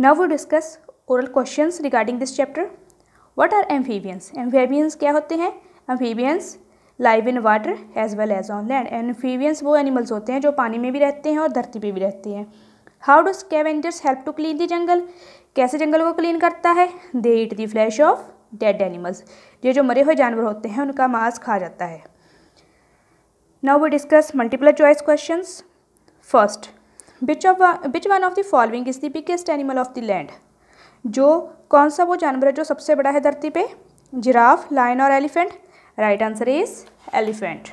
now we discuss oral questions regarding this chapter what are amphibians amphibians क्या होते हैं amphibians live in water as well as on land amphibians वो animals होते हैं जो पानी में भी रहते हैं और धरती पर भी रहते हैं how do scavengers help to clean the jungle कैसे जंगल को क्लीन करता है they eat the flesh of dead animals ये जो मरे हुए जानवर होते हैं उनका मांस खा जाता है now we discuss multiple choice questions first which of which one of the following is the biggest animal of the land जो कौन सा वो जानवर है जो सबसे बड़ा है धरती पे जिराफ लाइन और elephant right answer is elephant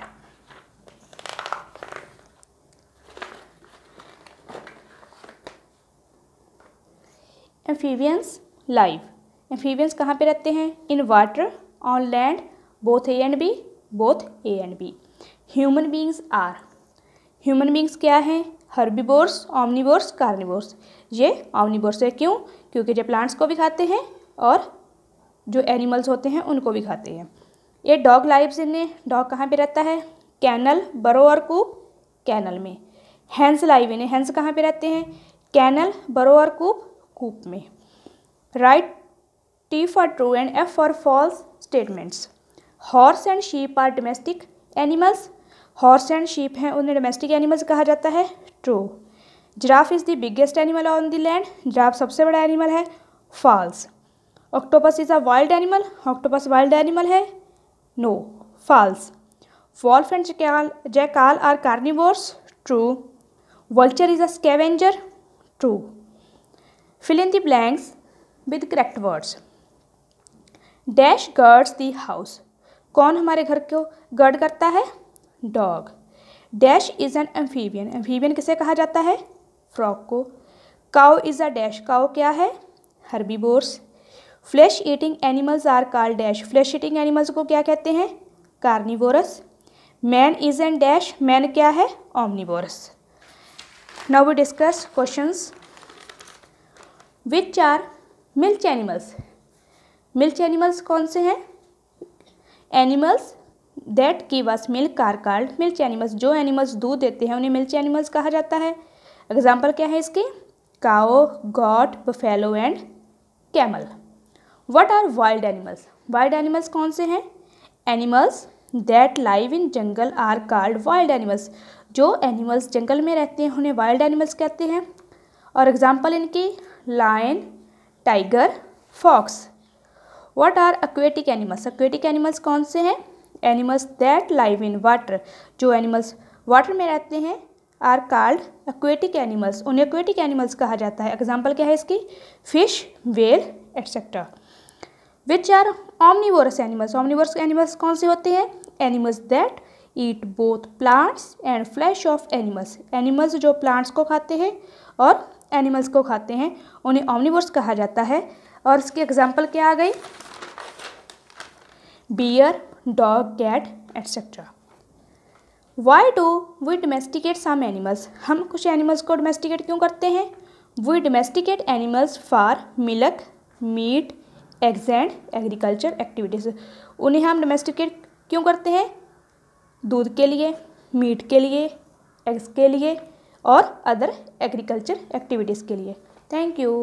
amphibians live amphibians कहाँ पे रहते हैं in water on land both A and B both A and B human beings are human beings क्या हैं हर्बीबोर्स ऑमनीबोर्स कार्निबोर्स ये ऑमनीबोर्स है क्यों क्योंकि ये प्लांट्स को भी खाते हैं और जो एनिमल्स होते हैं उनको भी खाते हैं ये डॉग लाइव जिन्हें डॉग कहाँ पे रहता है कैनल बरो और कूप कैनल में हैंस लाइव इन्हें हैंस कहाँ पे रहते हैं कैनल बरो और कूप कूप में right T for true and F for false statements horse and sheep are domestic animals horse and sheep हैं उन्हें डोमेस्टिक एनिमल्स कहा जाता है true giraffe is the biggest animal on the land giraffe सबसे बड़ा animal है false octopus is a wild animal octopus wild animal है no false wolf and jackal are carnivores true vulture is a scavenger true fill in the blanks with correct words dash guards the house कौन हमारे घर को guard करता है dog dash is an amphibian amphibian किसे कहा जाता है फ्रॉक को काओ इज़ अ डैश काओ क्या है herbivores flesh eating animals are called dash flesh eating animals को क्या कहते हैं carnivorous man is an dash man क्या है omnivorous now we discuss questions which are milch animals milch animals कौन से हैं animals that give us milk are called milch animals जो एनिमल्स दूध देते हैं उन्हें मिल्च एनिमल्स कहा जाता है एग्जाम्पल क्या है इसके cow goat buffalo and camel what are wild animals wild animals कौन से हैं animals that live in jungle are called wild animals जो एनिमल्स जंगल में रहते हैं उन्हें वाइल्ड एनिमल्स कहते हैं और एग्जाम्पल इनकी lion tiger fox what are aquatic animals aquatic animals कौन से हैं animals that live in water जो एनिमल्स वाटर में रहते हैं आर कॉल्ड एक्वेटिक एनिमल्स उन्हें एक्वेटिक एनिमल्स कहा जाता है एग्जाम्पल क्या है इसकी fish whale etcetera which are omnivorous animals omnivorous animals कौन से होते हैं animals that eat both plants and flesh of animals animals जो प्लांट्स को खाते हैं और एनिमल्स को खाते हैं उन्हें ऑमनीवर्स कहा जाता है और इसकी एग्जाम्पल क्या आ गई bear dog cat etcetera why do we domesticate some animals हम कुछ एनिमल्स को डोमेस्टिकेट क्यों करते हैं we domesticate animals for milk meat eggs and agriculture activities उन्हें हम डोमेस्टिकेट क्यों करते हैं दूध के लिए मीट के लिए एग्स के लिए और अदर एग्रीकल्चर एक्टिविटीज़ के लिए थैंक यू